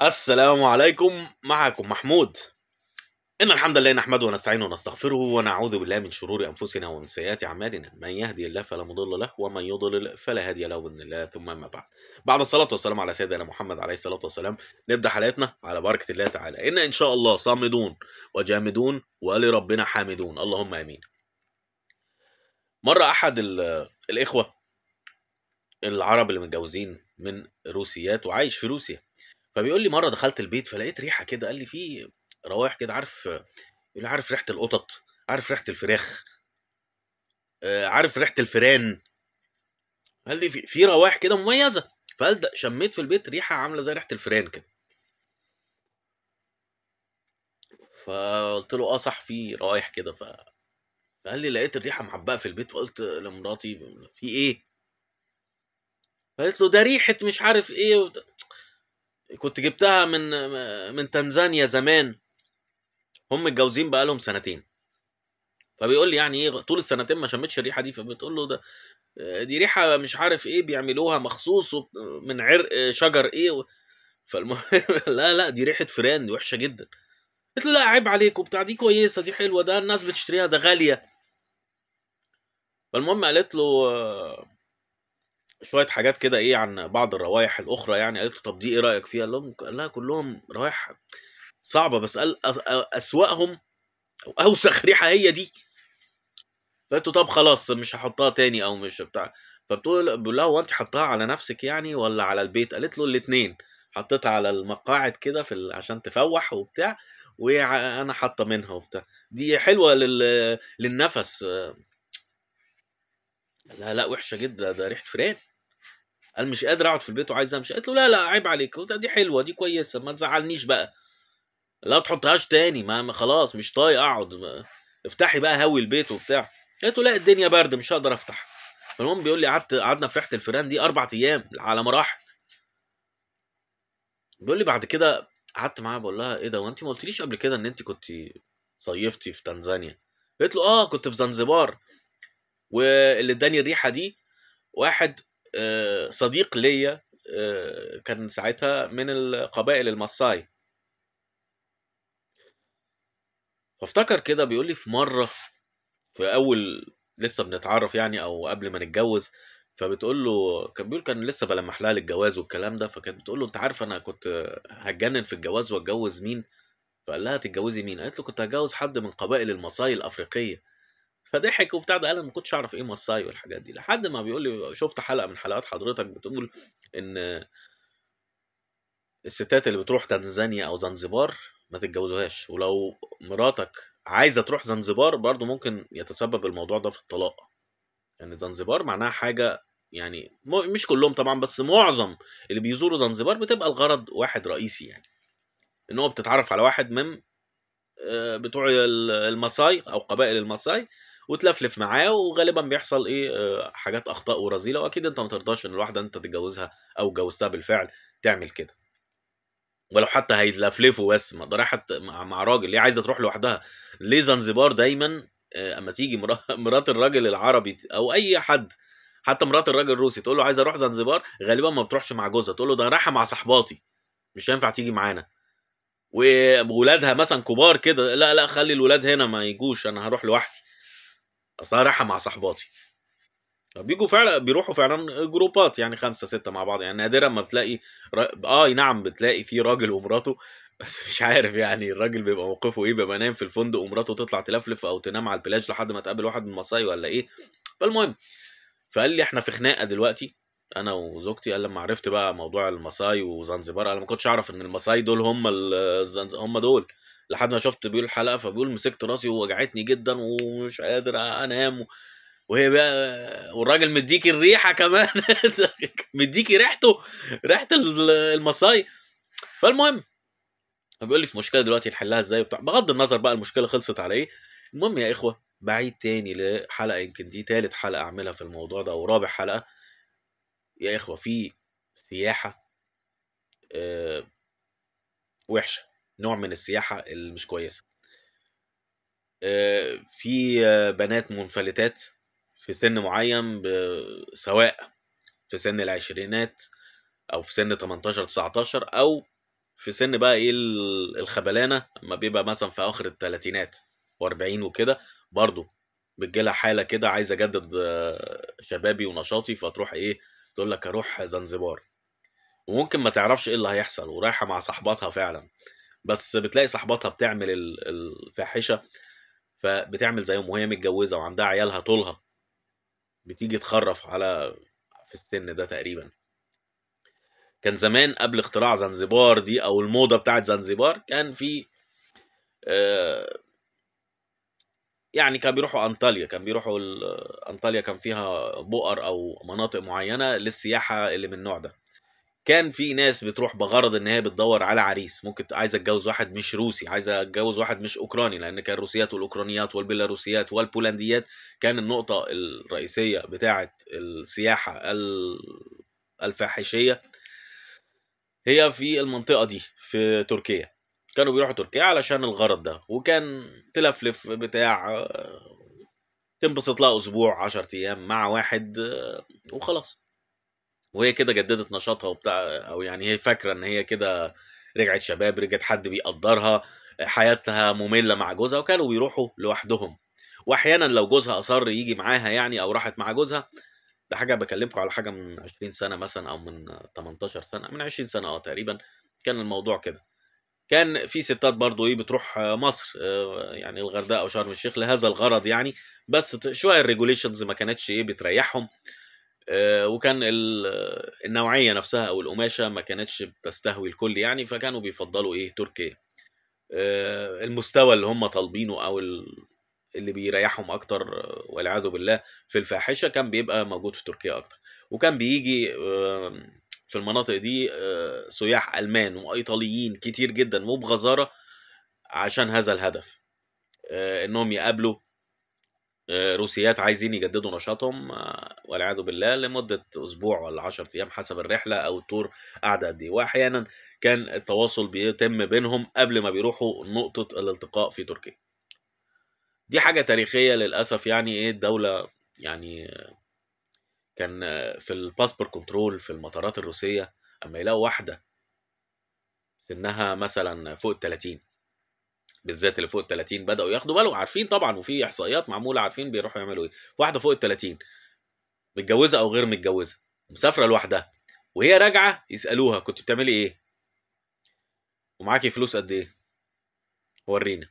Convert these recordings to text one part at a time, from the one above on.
السلام عليكم معكم محمود إن الحمد لله نحمده ونستعينه ونستغفره ونعوذ بالله من شرور أنفسنا ومن سيئات أعمالنا من يهدي الله فلا مضل له ومن يضلل فلا هادي له بإذن الله ثم أما بعد بعد الصلاة والسلام على سيدنا محمد عليه الصلاة والسلام نبدأ حلقتنا على بركة الله تعالى إن إن شاء الله صامدون وجامدون ولربنا حامدون اللهم آمين مرة أحد الإخوة العرب اللي متجوزين من روسيات وعايش في روسيا فبيقول لي مره دخلت البيت فلقيت ريحه كده قال لي في روايح كده عارف يقول لي عارف ريحه القطط عارف ريحه الفراخ آه، عارف ريحه الفيران قال لي في, روايح كده مميزه فقال ده شميت في البيت ريحه عامله زي ريحه الفيران كده فقلت له اه صح في روايح كده ف فقال لي لقيت الريحه معبقه في البيت فقلت لمراتي في ايه؟ فقالت له ده ريحه مش عارف ايه كنت جبتها من من تنزانيا زمان هم متجوزين بقالهم سنتين فبيقول لي يعني ايه طول السنتين ما شمتش الريحه دي فبتقول له ده آه، دي ريحه مش عارف ايه بيعملوها مخصوص من عرق آه، شجر ايه فالمهم لا لا دي ريحه فران دي وحشه جدا قلت له لا عيب عليك وبتاع دي كويسه دي حلوه ده الناس بتشتريها ده غاليه فالمهم قالت له آه، شويه حاجات كده ايه عن بعض الروائح الاخرى يعني قالت له طب دي ايه رايك فيها؟ قال لهم قال لها كلهم روائح صعبه بس قال اسواقهم او اوسخ ريحه هي دي فقلت له طب خلاص مش هحطها تاني او مش بتاع فبتقول بيقول لها هو انت حطها على نفسك يعني ولا على البيت؟ قالت له الاثنين حطيتها على المقاعد كده في ال... عشان تفوح وبتاع وانا حاطه منها وبتاع دي حلوه لل... للنفس لا لا وحشه جدا ده ريحه فران انا مش قادر اقعد في البيت وعايز امشي قالت له لا لا عيب عليك دي حلوه دي كويسه ما تزعلنيش بقى لا تحطهاش تاني ما خلاص مش طايق اقعد افتحي بقى هوي البيت وبتاع قلت له لا الدنيا برد مش هقدر افتح المهم بيقول لي قعدت قعدنا في ريحه الفيران دي اربع ايام على ما راحت بيقول لي بعد كده قعدت معاه بقول لها ايه ده وانت ما قلتليش قبل كده ان انت كنت صيفتي في تنزانيا قلت له اه كنت في زنزبار واللي اداني الريحه دي واحد آه، صديق ليا آه، كان ساعتها من القبائل المصاي فافتكر كده بيقول لي في مره في اول لسه بنتعرف يعني او قبل ما نتجوز فبتقول له كان بيقول كان لسه بلمح لها للجواز والكلام ده فكانت بتقول له انت عارف انا كنت هتجنن في الجواز واتجوز مين فقال لها تتجوزي مين قالت له كنت هتجوز حد من قبائل المصاي الافريقيه فضحك وبتاع ده قال انا ما كنتش اعرف ايه مصاي والحاجات دي لحد ما بيقول لي شفت حلقه من حلقات حضرتك بتقول ان الستات اللي بتروح تنزانيا او زنزبار ما تتجوزوهاش ولو مراتك عايزه تروح زنزبار برضو ممكن يتسبب الموضوع ده في الطلاق يعني زنزبار معناها حاجه يعني مش كلهم طبعا بس معظم اللي بيزوروا زنزبار بتبقى الغرض واحد رئيسي يعني ان هو بتتعرف على واحد من آه، بتوع المصاي او قبائل المصاي وتلفلف معاه وغالبا بيحصل ايه آه، حاجات اخطاء ورذيله واكيد انت ما ترضاش ان الواحده انت تتجوزها او اتجوزتها بالفعل تعمل كده ولو حتى هيتلفلفوا بس ما ده راحت مع راجل ليه عايزه تروح لوحدها ليه زنزبار دايما آه، اما تيجي مرات الراجل العربي او اي حد حتى مرات الراجل الروسي تقول له عايز اروح زنزبار غالبا ما بتروحش مع جوزها تقول له ده رايحه مع صحباتي مش هينفع تيجي معانا وولادها مثلا كبار كده لا لا خلي الولاد هنا ما يجوش انا هروح لوحدي اصلا رايحه مع صاحباتي بيجوا فعلا بيروحوا فعلا جروبات يعني خمسه سته مع بعض يعني نادرا ما بتلاقي ر... اه نعم بتلاقي في راجل ومراته بس مش عارف يعني الراجل بيبقى موقفه ايه بيبقى نايم في الفندق ومراته تطلع تلفلف او تنام على البلاج لحد ما تقابل واحد من المصاي ولا ايه فالمهم فقال لي احنا في خناقه دلوقتي انا وزوجتي قال لما عرفت بقى موضوع المصاي وزنزبار انا ما كنتش اعرف ان المصاي دول هم الزنز... هم دول لحد ما شفت بيقول الحلقه فبيقول مسكت راسي ووجعتني جدا ومش قادر انام وهي بقى والراجل مديكي الريحه كمان مديكي ريحته ريحه المصاي فالمهم بيقول لي في مشكله دلوقتي نحلها ازاي وبتاع بغض النظر بقى المشكله خلصت على ايه المهم يا اخوه بعيد تاني لحلقه يمكن دي تالت حلقه اعملها في الموضوع ده او رابع حلقه يا اخوه في سياحه أه وحشه نوع من السياحه اللي مش كويسه آه، في بنات منفلتات في سن معين سواء في سن العشرينات او في سن 18 19 او في سن بقى ايه الخبلانه اما بيبقى مثلا في اخر الثلاثينات و40 وكده برضه بتجيلها حاله كده عايز اجدد آه، شبابي ونشاطي فتروح ايه تقول لك اروح زنزبار وممكن ما تعرفش ايه اللي هيحصل ورايحه مع صاحباتها فعلا بس بتلاقي صاحبتها بتعمل الفاحشه فبتعمل زيهم وهي متجوزه وعندها عيالها طولها بتيجي تخرف على في السن ده تقريبا كان زمان قبل اختراع زنزبار دي او الموضه بتاعت زنزبار كان في آه، يعني كانوا بيروحوا انطاليا كان بيروحوا انطاليا كان فيها بؤر او مناطق معينه للسياحه اللي من النوع ده كان في ناس بتروح بغرض ان هي بتدور على عريس ممكن عايزه اتجوز واحد مش روسي عايزه اتجوز واحد مش اوكراني لان كان الروسيات والاوكرانيات والبيلاروسيات والبولنديات كان النقطه الرئيسيه بتاعه السياحه الفاحشيه هي في المنطقه دي في تركيا كانوا بيروحوا تركيا علشان الغرض ده وكان تلفلف بتاع آه، تنبسط لها اسبوع 10 ايام مع واحد آه، وخلاص وهي كده جددت نشاطها وبتاع او يعني هي فاكره ان هي كده رجعت شباب رجعت حد بيقدرها حياتها ممله مع جوزها وكانوا بيروحوا لوحدهم واحيانا لو جوزها اصر يجي معاها يعني او راحت مع جوزها ده حاجه بكلمكم على حاجه من 20 سنه مثلا او من 18 سنه من 20 سنه اه تقريبا كان الموضوع كده كان في ستات برضو ايه بتروح مصر آه، يعني الغردقه او شرم الشيخ لهذا الغرض يعني بس شويه الريجوليشنز ما كانتش ايه بتريحهم آه، وكان آه، النوعيه نفسها او القماشه ما كانتش بتستهوي الكل يعني فكانوا بيفضلوا ايه تركيا آه، المستوى اللي هم طالبينه او اللي بيريحهم اكتر والعياذ بالله في الفاحشه كان بيبقى موجود في تركيا اكتر وكان بيجي في المناطق دي سياح المان وايطاليين كتير جدا وبغزاره عشان هذا الهدف انهم يقابلوا آه، روسيات عايزين يجددوا نشاطهم آه، والعياذ بالله لمده اسبوع ولا 10 ايام حسب الرحله او التور قاعده قد ايه واحيانا كان التواصل بيتم بينهم قبل ما بيروحوا نقطه الالتقاء في تركيا دي حاجه تاريخيه للاسف يعني ايه الدوله يعني كان في الباسبور كنترول في المطارات الروسيه اما يلاقوا واحده سنها مثلا فوق ال 30 بالذات اللي فوق ال 30 بداوا ياخدوا بالهم عارفين طبعا وفي احصائيات معموله عارفين بيروحوا يعملوا ايه واحده فوق ال 30 متجوزه او غير متجوزه مسافره لوحدها وهي راجعه يسالوها كنت بتعملي ايه ومعاكي فلوس قد ايه ورينا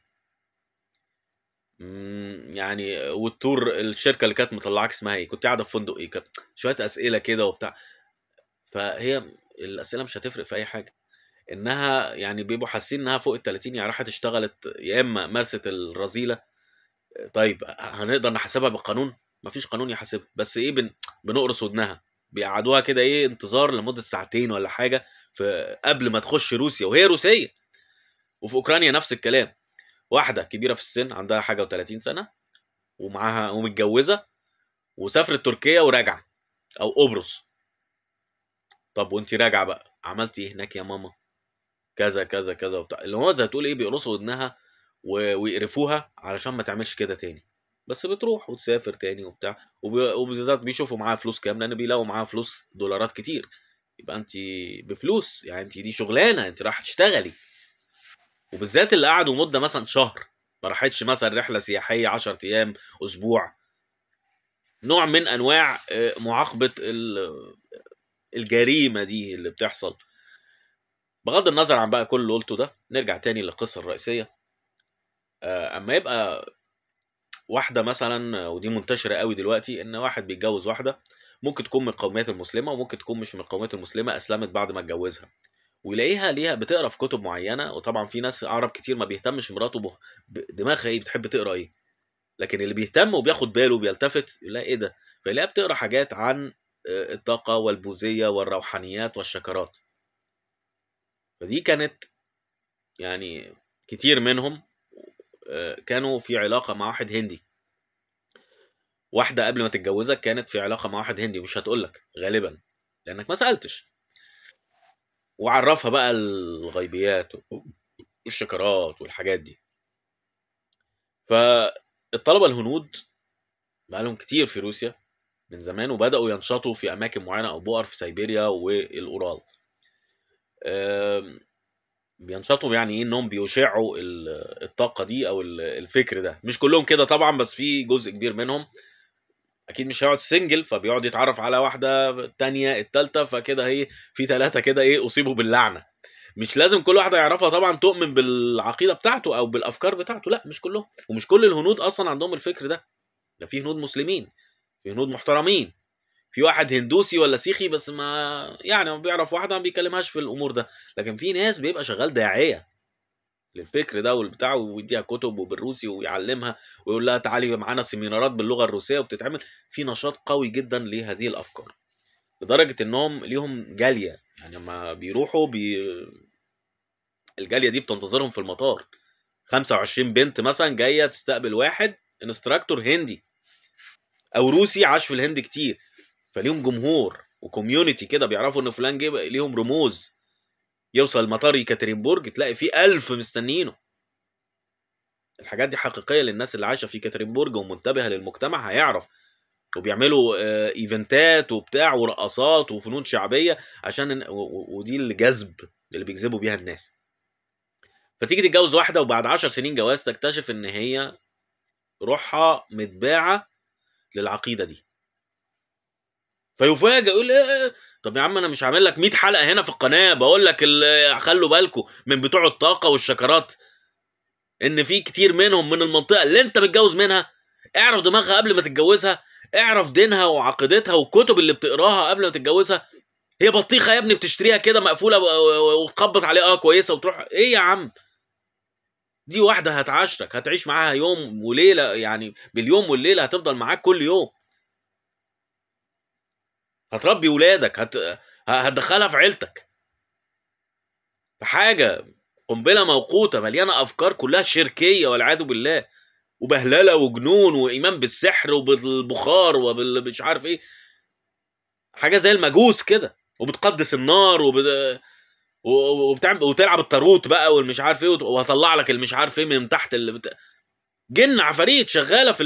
يعني والتور الشركه اللي كانت مطلعاك اسمها ايه كنت قاعده في فندق ايه كانت شويه اسئله كده وبتاع فهي الاسئله مش هتفرق في اي حاجه انها يعني بيبقوا حاسين انها فوق ال 30 يعني راحت اشتغلت يا اما مارست الرذيله طيب هنقدر نحاسبها بالقانون؟ مفيش قانون يحاسبها بس ايه بن... بنقرص ودنها بيقعدوها كده ايه انتظار لمده ساعتين ولا حاجه في قبل ما تخش روسيا وهي روسيه وفي اوكرانيا نفس الكلام واحده كبيره في السن عندها حاجه و30 سنه ومعاها ومتجوزه وسافرت تركيا وراجعه او قبرص طب وانت راجعه بقى عملتي ايه هناك يا ماما كذا كذا كذا وبتاع اللي هو زي تقول ايه بيقرصوا ودنها و... ويقرفوها علشان ما تعملش كده تاني بس بتروح وتسافر تاني وبتاع وبالذات بيشوفوا معاها فلوس كام لان بيلاقوا معاها فلوس دولارات كتير يبقى انت بفلوس يعني انت دي شغلانه انت رايحه تشتغلي وبالذات اللي قعدوا مده مثلا شهر ما راحتش مثلا رحله سياحيه 10 ايام اسبوع نوع من انواع آه، معاقبه الجريمه دي اللي بتحصل بغض النظر عن بقى كل اللي قلته ده نرجع تاني للقصه الرئيسيه آه، اما يبقى واحده مثلا ودي منتشره قوي دلوقتي ان واحد بيتجوز واحده ممكن تكون من القوميات المسلمه وممكن تكون مش من القوميات المسلمه اسلمت بعد ما اتجوزها ويلاقيها ليها بتقرا في كتب معينه وطبعا في ناس اعرب كتير ما بيهتمش مراته دماغها ايه بتحب تقرا ايه لكن اللي بيهتم وبياخد باله وبيلتفت يلاقي ايه ده فيلاقيها بتقرا حاجات عن آه، الطاقه والبوذيه والروحانيات والشكرات فدي كانت يعني كتير منهم آه، كانوا في علاقة مع واحد هندي واحدة قبل ما تتجوزك كانت في علاقة مع واحد هندي مش هتقولك غالبا لأنك ما سألتش وعرفها بقى الغيبيات والشكرات والحاجات دي فالطلبة الهنود بقالهم كتير في روسيا من زمان وبدأوا ينشطوا في أماكن معينة أو بؤر في سيبيريا والأورال بينشطوا يعني ايه انهم بيشعوا الطاقه دي او الفكر ده مش كلهم كده طبعا بس في جزء كبير منهم اكيد مش هيقعد سنجل فبيقعد يتعرف على واحده الثانيه الثالثه فكده ايه في ثلاثه كده ايه اصيبوا باللعنه مش لازم كل واحده يعرفها طبعا تؤمن بالعقيده بتاعته او بالافكار بتاعته لا مش كلهم ومش كل الهنود اصلا عندهم الفكر ده ده في هنود مسلمين في هنود محترمين في واحد هندوسي ولا سيخي بس ما يعني ما بيعرف واحده ما بيكلمهاش في الامور ده لكن في ناس بيبقى شغال داعيه للفكر ده والبتاع ويديها كتب وبالروسي ويعلمها ويقول لها تعالي معانا سيمينارات باللغه الروسيه وبتتعمل في نشاط قوي جدا لهذه الافكار لدرجه انهم ليهم جاليه يعني لما بيروحوا بي... الجاليه دي بتنتظرهم في المطار 25 بنت مثلا جايه تستقبل واحد انستراكتور هندي او روسي عاش في الهند كتير فليهم جمهور وكوميونتي كده بيعرفوا ان فلان جه ليهم رموز يوصل مطار يكاترينبورج تلاقي فيه ألف مستنيينه الحاجات دي حقيقيه للناس اللي عايشه في كاترينبورج ومنتبهه للمجتمع هيعرف وبيعملوا ايفنتات آه، وبتاع ورقصات وفنون شعبيه عشان ودي الجذب اللي بيجذبوا بيها الناس فتيجي تتجوز واحده وبعد 10 سنين جواز تكتشف ان هي روحها متباعه للعقيده دي فيفاجئ يقول إيه،, إيه،, ايه طب يا عم انا مش عامل لك 100 حلقه هنا في القناه بقول لك خلوا بالكم من بتوع الطاقه والشكرات ان في كتير منهم من المنطقه اللي انت متجوز منها اعرف دماغها قبل ما تتجوزها اعرف دينها وعقيدتها والكتب اللي بتقراها قبل ما تتجوزها هي بطيخه يا ابني بتشتريها كده مقفوله وتخبط عليها اه كويسه وتروح ايه يا عم دي واحده هتعاشرك هتعيش معاها يوم وليله يعني باليوم والليله هتفضل معاك كل يوم هتربي ولادك هت... هتدخلها في عيلتك حاجة قنبله موقوته مليانه افكار كلها شركيه والعياذ بالله وبهلله وجنون وايمان بالسحر وبالبخار وبالمش عارف ايه حاجه زي المجوس كده وبتقدس النار وبت... وبتعمل وتلعب الطاروت بقى والمش عارف ايه وهطلع لك المش عارف ايه من تحت اللي بت... جن عفاريت شغاله في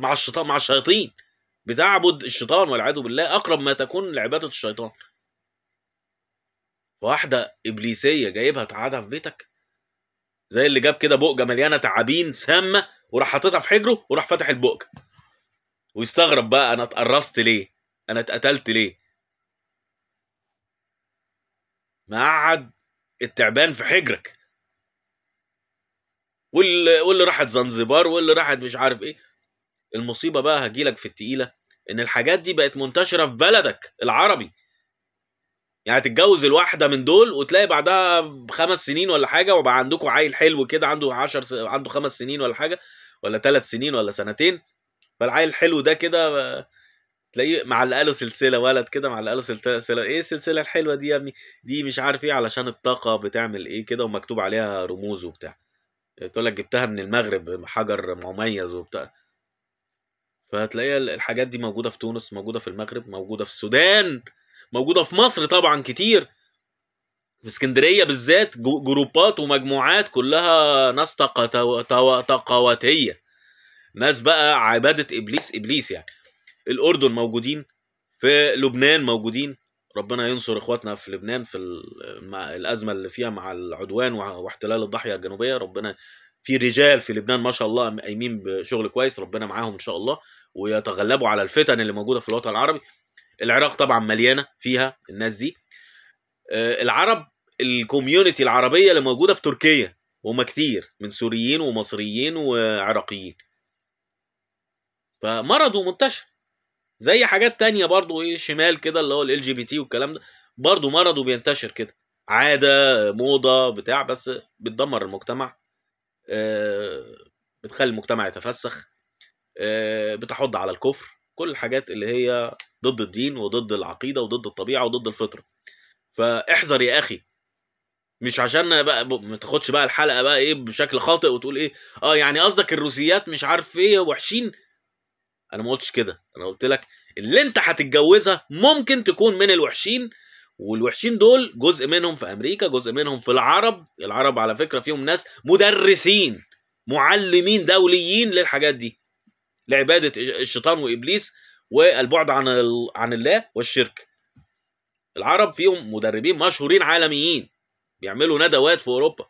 مع الشيطان مع الشياطين بتعبد الشيطان والعياذ بالله اقرب ما تكون لعباده الشيطان واحده ابليسيه جايبها تقعدها في بيتك زي اللي جاب كده بؤجه مليانه تعابين سامه وراح حاططها في حجره وراح فاتح البؤجه ويستغرب بقى انا اتقرصت ليه انا اتقتلت ليه مقعد التعبان في حجرك واللي, واللي راحت زنزبار واللي راحت مش عارف ايه المصيبه بقى هجيلك في التقيله ان الحاجات دي بقت منتشره في بلدك العربي يعني تتجوز الواحده من دول وتلاقي بعدها بخمس سنين ولا حاجه وبقى عندكم عيل حلو كده عنده 10 س... عنده خمس سنين ولا حاجه ولا ثلاث سنين ولا سنتين فالعيل الحلو ده كده تلاقيه معلقه له سلسله ولد كده معلقه له سلسله ايه السلسله الحلوه دي يا ابني دي مش عارف ايه علشان الطاقه بتعمل ايه كده ومكتوب عليها رموز وبتاع تقول لك جبتها من المغرب حجر مميز وبتاع فهتلاقي الحاجات دي موجوده في تونس موجوده في المغرب موجوده في السودان موجوده في مصر طبعا كتير في اسكندريه بالذات جروبات ومجموعات كلها ناس تقواتيه ناس بقى عباده ابليس ابليس يعني الاردن موجودين في لبنان موجودين ربنا ينصر اخواتنا في لبنان في الازمه اللي فيها مع العدوان واحتلال الضاحيه الجنوبيه ربنا في رجال في لبنان ما شاء الله قايمين بشغل كويس ربنا معاهم ان شاء الله ويتغلبوا على الفتن اللي موجوده في الوطن العربي العراق طبعا مليانه فيها الناس دي آه، العرب الكوميونتي العربيه اللي موجوده في تركيا هم كتير من سوريين ومصريين وعراقيين فمرض ومنتشر زي حاجات تانية برضو ايه شمال كده اللي هو ال جي بي تي والكلام ده برضو مرض وبينتشر كده عادة موضة بتاع بس بتدمر المجتمع آه، بتخلي المجتمع يتفسخ آه، بتحض على الكفر كل الحاجات اللي هي ضد الدين وضد العقيده وضد الطبيعه وضد الفطره فاحذر يا اخي مش عشان بقى ما تاخدش بقى الحلقه بقى ايه بشكل خاطئ وتقول ايه اه يعني قصدك الروسيات مش عارف ايه وحشين انا ما قلتش كده انا قلت لك اللي انت هتتجوزها ممكن تكون من الوحشين والوحشين دول جزء منهم في امريكا جزء منهم في العرب العرب على فكره فيهم ناس مدرسين معلمين دوليين للحاجات دي لعباده الشيطان وابليس والبعد عن عن الله والشرك العرب فيهم مدربين مشهورين عالميين بيعملوا ندوات في اوروبا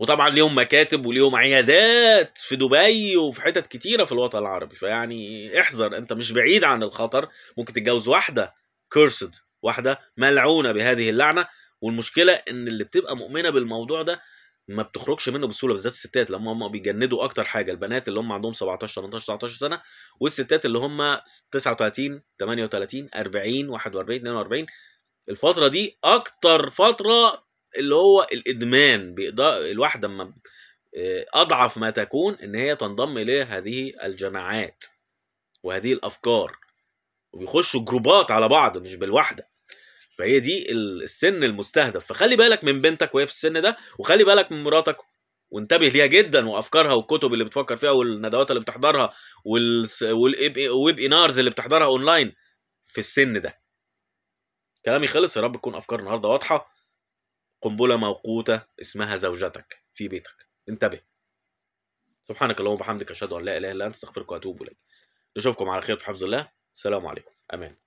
وطبعا ليهم مكاتب وليهم عيادات في دبي وفي حتت كتيره في الوطن العربي فيعني احذر انت مش بعيد عن الخطر ممكن تتجوز واحده كيرسد واحده ملعونه بهذه اللعنه والمشكله ان اللي بتبقى مؤمنه بالموضوع ده ما بتخرجش منه بسهوله بالذات الستات لما هم بيجندوا اكتر حاجه البنات اللي هم عندهم 17 18 19 سنه والستات اللي هم 39 38 40 41 42 الفتره دي اكتر فتره اللي هو الادمان الواحده اما آه، اضعف ما تكون ان هي تنضم الى هذه الجماعات وهذه الافكار وبيخشوا جروبات على بعض مش بالواحده فهي دي السن المستهدف فخلي بالك من بنتك وهي في السن ده وخلي بالك من مراتك وانتبه ليها جدا وافكارها والكتب اللي بتفكر فيها والندوات اللي بتحضرها والويب انارز اللي بتحضرها اونلاين في السن ده كلامي خلص يا رب تكون افكار النهارده واضحه قنبله موقوته اسمها زوجتك في بيتك انتبه سبحانك اللهم وبحمدك اشهد ان لا اله الا انت استغفرك واتوب اليك نشوفكم على خير في حفظ الله السلام عليكم امان